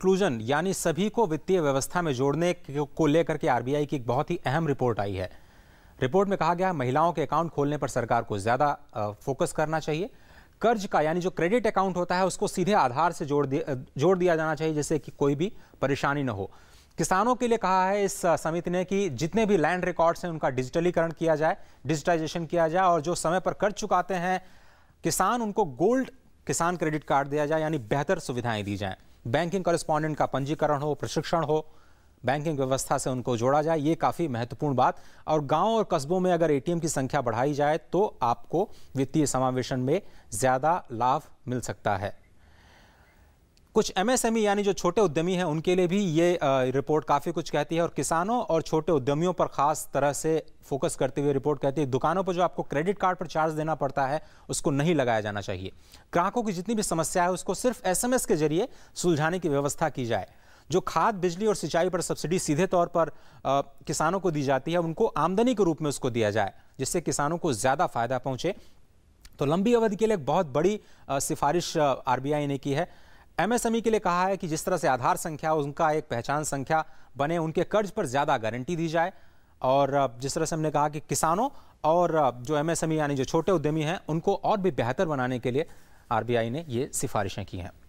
inclusion यानी सभी को वित्तीय व्यवस्था में जोड़ने को लेकर के आरबीआई की एक बहुत ही अहम रिपोर्ट आई है रिपोर्ट में कहा गया महिलाओं के अकाउंट खोलने पर सरकार को ज़्यादा फोकस करना चाहिए कर्ज का यानी जो क्रेडिट अकाउंट होता है उसको सीधे आधार से जोड़ दिया जोड़ दिया जाना चाहिए जैसे कि कोई भी परेशानी न हो किसानों के लिए कहा है इस समिति ने कि जितने भी लैंड रिकॉर्ड्स हैं उनका डिजिटलीकरण किया जाए डिजिटाइजेशन किया जाए और जो समय पर कर्ज चुकाते हैं किसान उनको गोल्ड किसान क्रेडिट कार्ड दिया जाए यानी बेहतर सुविधाएं दी जाएं बैंकिंग कॉरेस्पॉन्डेंट का पंजीकरण हो प्रशिक्षण हो बैंकिंग व्यवस्था से उनको जोड़ा जाए ये काफ़ी महत्वपूर्ण बात और गांव और कस्बों में अगर एटीएम की संख्या बढ़ाई जाए तो आपको वित्तीय समावेशन में ज़्यादा लाभ मिल सकता है कुछ एमएसएमई e यानी जो छोटे उद्यमी हैं उनके लिए भी ये रिपोर्ट काफ़ी कुछ कहती है और किसानों और छोटे उद्यमियों पर खास तरह से फोकस करते हुए रिपोर्ट कहती है दुकानों पर जो आपको क्रेडिट कार्ड पर चार्ज देना पड़ता है उसको नहीं लगाया जाना चाहिए ग्राहकों की जितनी भी समस्या है उसको सिर्फ एस के जरिए सुलझाने की व्यवस्था की जाए जो खाद बिजली और सिंचाई पर सब्सिडी सीधे तौर पर आ, किसानों को दी जाती है उनको आमदनी के रूप में उसको दिया जाए जिससे किसानों को ज़्यादा फायदा पहुँचे तो लंबी अवधि के लिए एक बहुत बड़ी सिफारिश आरबीआई ने की है एमएसएमई e के लिए कहा है कि जिस तरह से आधार संख्या उनका एक पहचान संख्या बने उनके कर्ज पर ज़्यादा गारंटी दी जाए और जिस तरह से हमने कहा कि किसानों और जो एमएसएमई e यानी जो छोटे उद्यमी हैं उनको और भी बेहतर बनाने के लिए आरबीआई ने ये सिफारिशें की हैं